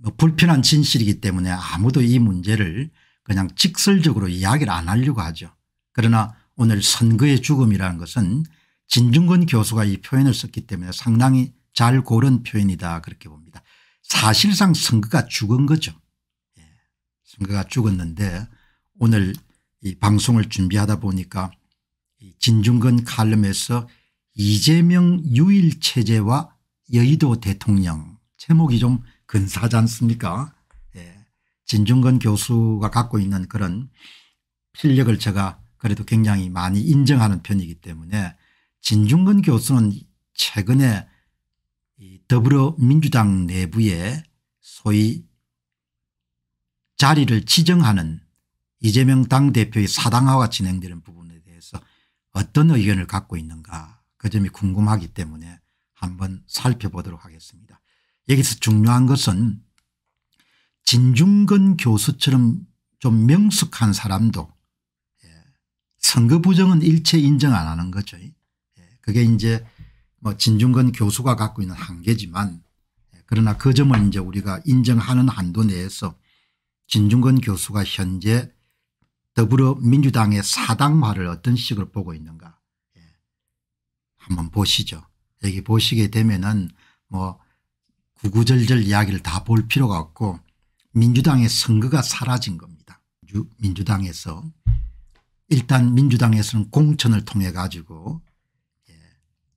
뭐 불편한 진실이기 때문에 아무도 이 문제를 그냥 직설적으로 이야기를 안 하려고 하죠. 그러나 오늘 선거의 죽음이라는 것은 진중근 교수가 이 표현을 썼기 때문에 상당히 잘 고른 표현이다 그렇게 봅니다. 사실상 선거가 죽은 거죠. 예. 선거가 죽었는데 오늘 이 방송을 준비하다 보니까 이진중근 칼럼에서 이재명 유일체제와 여의도 대통령 제목이 좀 근사하지 않습니까 예. 진중근 교수가 갖고 있는 그런 실력을 제가 그래도 굉장히 많이 인정하는 편이기 때문에 진중근 교수는 최근에 더불어민주당 내부에 소위 자리를 지정하는 이재명 당대표의 사당화가 진행되는 부분에 대해서 어떤 의견을 갖고 있는가 그 점이 궁금하기 때문에 한번 살펴보도록 하겠습니다. 여기서 중요한 것은 진중근 교수처럼 좀 명숙한 사람도 예, 선거 부정은 일체 인정 안 하는 거죠. 예, 그게 이제 뭐 진중근 교수가 갖고 있는 한계지만 예, 그러나 그 점을 이제 우리가 인정하는 한도 내에서 진중근 교수가 현재 더불어민주당의 사당화를 어떤 식으로 보고 있는가 한번 보시죠. 여기 보시게 되면은 뭐 구구절절 이야기를 다 볼 필요가 없고 민주당의 선거가 사라진 겁니다. 민주당에서 일단 민주당에서는 공천을 통해 가지고 예,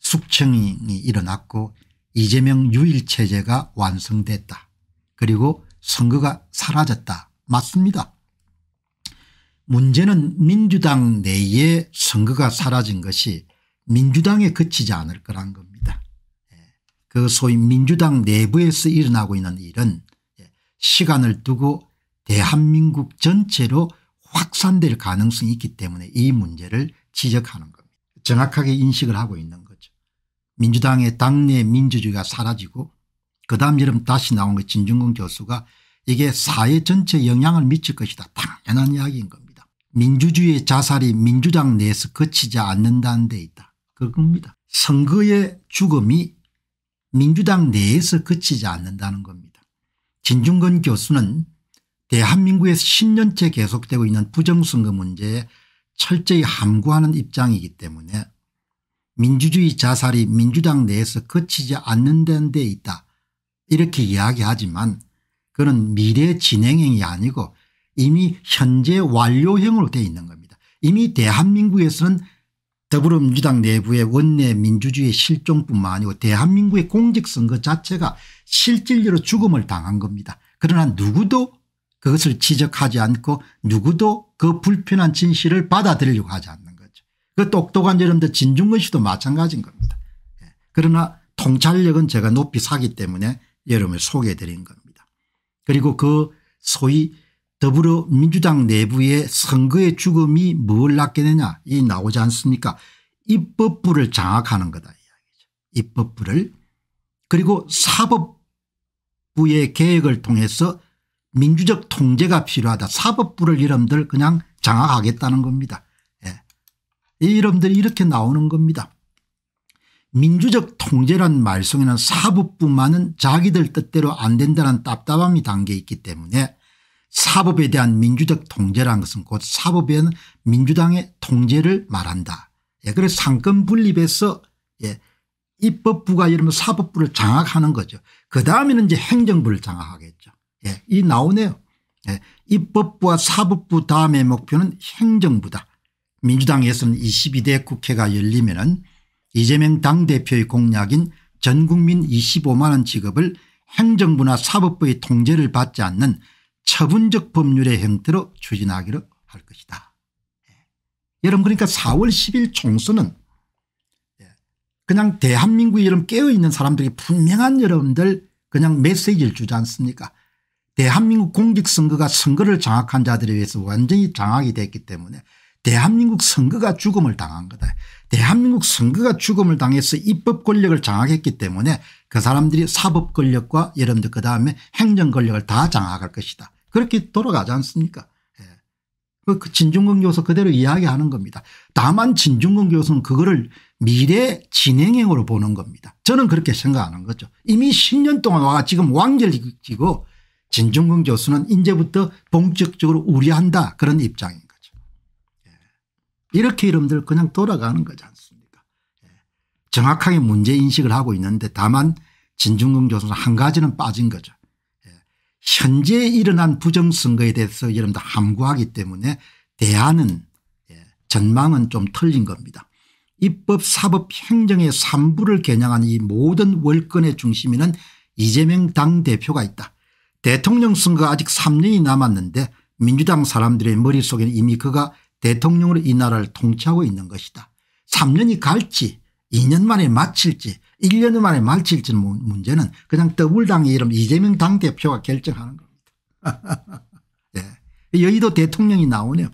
숙청이 일어났고 이재명 유일체제가 완성됐다. 그리고 선거가 사라졌다. 맞습니다. 문제는 민주당 내에 선거가 사라진 것이 민주당에 그치지 않을 거란 겁니다. 그 소위 민주당 내부에서 일어나고 있는 일은 예, 시간을 두고 대한민국 전체로 확산될 가능성이 있기 때문에 이 문제를 지적하는 겁니다. 정확하게 인식을 하고 있는 거죠. 민주당의 당내 민주주의가 사라지고 그 다음 여름 다시 나온 거 그 진중근 교수가 이게 사회 전체 영향을 미칠 것이다. 당연한 이야기인 겁니다. 민주주의의 자살이 민주당 내에서 그치지 않는다는 데 있다. 그겁니다. 선거의 죽음이 민주당 내에서 그치지 않는다는 겁니다. 진중근 교수는 대한민국에서 10년째 계속되고 있는 부정선거 문제에 철저히 함구하는 입장이기 때문에 민주주의 자살이 민주당 내에서 그치지 않는 데 있다 이렇게 이야기하지만 그는 미래 진행형이 아니고 이미 현재 완료형으로 되어 있는 겁니다. 이미 대한민국에서는 더불어민주당 내부의 원내 민주주의 실종뿐만 아니고 대한민국의 공직선거 자체가 실질적으로 죽음을 당한 겁니다. 그러나 누구도 그것을 지적하지 않고 누구도 그 불편한 진실을 받아들이려고 하지 않는 거죠. 그 똑똑한 여러분들 진중근 씨도 마찬가지인 겁니다. 예. 그러나 통찰력은 제가 높이 사기 때문에 여러분을 소개해 드린 겁니다. 그리고 그 소위 더불어 민주당 내부의 선거의 죽음이 뭘 낳게 되냐 이 나오지 않습니까 입법부를 장악하는 거다 이야기죠. 입법부를 그리고 사법부의 계획을 통해서 민주적 통제가 필요하다. 사법부를 이름들 그냥 장악하겠다는 겁니다. 예. 이 이름들이 이렇게 나오는 겁니다. 민주적 통제란 말씀에는 사법부만은 자기들 뜻대로 안 된다는 답답함이 담겨 있기 때문에 사법에 대한 민주적 통제라는 것은 곧 사법에는 민주당의 통제를 말한다. 예, 그래서 상권 분립에서 예, 입법부가 이러면 사법부를 장악하는 거죠. 그 다음에는 이제 행정부를 장악하겠죠. 예, 이 나오네요. 예, 입법부와 사법부 다음의 목표는 행정부다. 민주당에서는 22대 국회가 열리면은 이재명 당대표의 공약인 전국민 25만 원 지급을 행정부나 사법부의 통제를 받지 않는 처분적 법률의 형태로 추진하기로 할 것이다. 예. 여러분 그러니까 4월 10일 총선은 예, 그냥 대한민국이 여러분 깨어있는 사람들이 분명한 여러분들 그냥 메시지를 주지 않습니까 대한민국 공직선거가 선거를 장악한 자들에 의해서 완전히 장악이 됐기 때문에 대한민국 선거가 죽음을 당한 거다. 대한민국 선거가 죽음을 당해서 입법 권력을 장악했기 때문에 그 사람들이 사법 권력과 여러분들 그다음에 행정 권력을 다 장악할 것이다. 그렇게 돌아가지 않습니까? 예. 그, 그 진중권 교수 그대로 이야기하는 겁니다. 다만 진중권 교수는 그거를 미래 진행형으로 보는 겁니다. 저는 그렇게 생각하는 거죠. 이미 10년 동안 와 지금 왕절이고 진중권 교수는 이제부터 본격적으로 우려한다 그런 입장인 거죠. 예. 이렇게 이름들 그냥 돌아가는 거지 않습니까? 예. 정확하게 문제인식을 하고 있는데 다만 진중권 교수는 한 가지는 빠진 거죠. 현재 일어난 부정선거에 대해서 여러분들 함구하기 때문에 대안은 예, 전망은 좀 틀린 겁니다. 입법 사법 행정의 3부를 겨냥한 이 모든 월권의 중심에는 이재명 당대표가 있다. 대통령 선거가 아직 3년이 남았는데 민주당 사람들의 머릿속에는 이미 그가 대통령으로 이 나라를 통치하고 있는 것이다. 3년이 갈지 2년 만에 마칠지 1년 만에 말칠지 문제는 그냥 더블당의 이름 이재명 당대표가 결정하는 겁니다. 예. 여의도 대통령이 나오네요.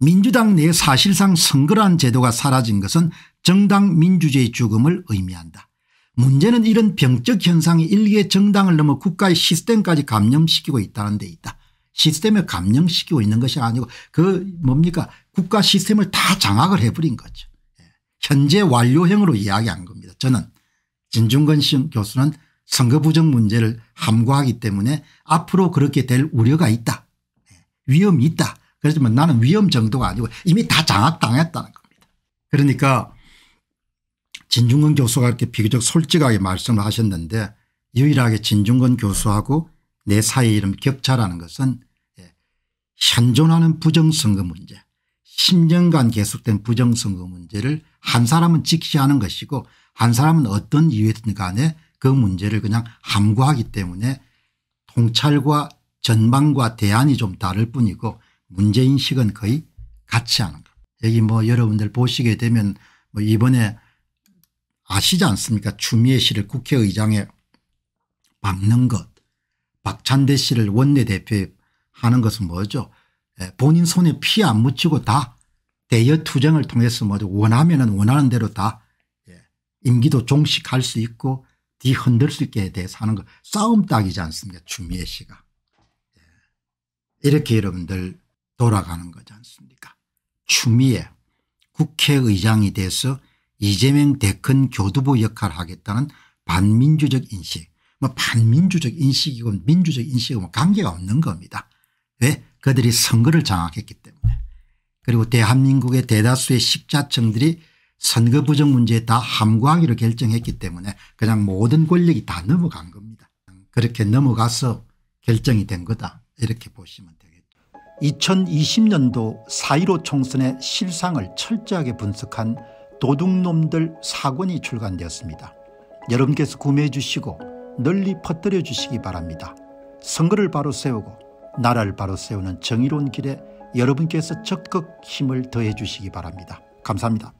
민주당 내 사실상 선거란 제도가 사라진 것은 정당 민주주의 죽음을 의미한다. 문제는 이런 병적 현상이 일개 정당을 넘어 국가의 시스템까지 감염시키고 있다는 데 있다. 시스템을 감염시키고 있는 것이 아니고 그 뭡니까 국가 시스템을 다 장악을 해버린 거죠. 예. 현재 완료형으로 이야기한 겁니다. 저는 진중근 교수는 선거 부정 문제를 함구하기 때문에 앞으로 그렇게 될 우려가 있다. 예, 위험이 있다. 그렇지만 나는 위험 정도가 아니고 이미 다 장악당했다는 겁니다. 그러니까 진중근 교수가 이렇게 비교적 솔직하게 말씀을 하셨는데 유일하게 진중근 교수하고 내 사이의 이름 격차라는 것은 예, 현존하는 부정선거 문제 10년간 계속된 부정선거 문제를 한 사람은 직시하는 것이고 한 사람은 어떤 이유든 간에 그 문제를 그냥 함구하기 때문에 통찰과 전망과 대안이 좀 다를 뿐이고 문제인식은 거의 같이 하는 것. 여기 뭐 여러분들 보시게 되면 뭐 이번에 아시지 않습니까 추미애 씨를 국회의장에 박는 것 박찬대 씨를 원내대표에 하는 것은 뭐죠 예, 본인 손에 피 안 묻히고 다 대여 투쟁을 통해서 뭐 원하면 원하는 대로 다 임기도 종식할 수 있고 뒤흔들 수 있게 대서 하는 거 싸움 딱이지 않습니까 추미애 씨가. 예. 이렇게 여러분들 돌아가는 거지 않습니까 추미애 국회의장이 돼서 이재명 대권 교두보 역할을 하겠다는 반민주적 인식 뭐 반민주적 인식이고 민주적 인식이고 뭐 관계가 없는 겁니다. 왜 그들이 선거를 장악했기 때문에 그리고 대한민국의 대다수의 식자층들이 선거 부정 문제에 다 함구하기로 결정했기 때문에 그냥 모든 권력이 다 넘어간 겁니다. 그렇게 넘어가서 결정이 된 거다 이렇게 보시면 되겠죠. 2020년도 4.15 총선의 실상을 철저하게 분석한 도둑놈들 사권이 출간되었습니다. 여러분께서 구매해 주시고 널리 퍼뜨려 주시기 바랍니다. 선거를 바로 세우고 나라를 바로 세우는 정의로운 길에 여러분께서 적극 힘을 더해 주시기 바랍니다. 감사합니다.